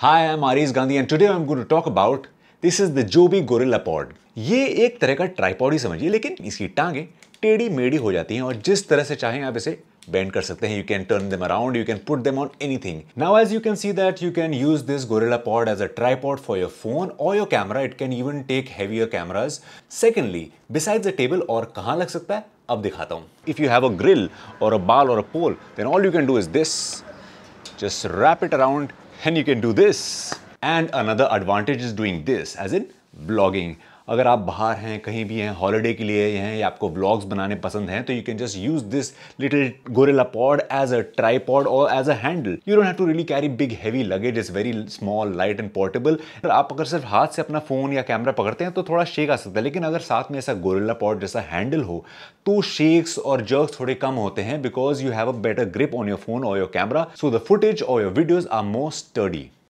Hi I am Aris Gandhi and today I am going to talk about this is the Joby gorilla pod ये एक तरह का tripod ही समझिए लेकिन इसकी टांगें टेढ़ी मेढ़ी हो जाती हैं और जिस तरह से चाहें आप इसे बेंड कर सकते हैं you can turn them around you can put them on anything now as you can see that you can use this gorilla pod as a tripod for your phone और your camera it can even take heavier cameras secondly beside the table और कहाँ लग सकता है अब दिखाता हूँ if you have a grill और अ बाल और a pole then all you can do is this just wrap it around and you can do this. And another advantage is doing this, as in blogging अगर आप बाहर हैं कहीं भी हैं holiday के लिए हैं या आपको व्लॉग्स बनाने पसंद हैं तो you can just use this little gorilla pod as a tripod और as a handle you don't have to really carry big heavy luggage is very small light and portable आप अगर सिर्फ हाथ से अपना फोन या कैमरा पकड़ते हैं तो थोड़ा शेक आ सकता है लेकिन अगर साथ में ऐसा गोरेला पॉड जैसा हैंडल हो तो शेक्स और जर्क्स थोड़े कम होते हैं because you have a better grip on your phone और your camera so the footage और your videos are most study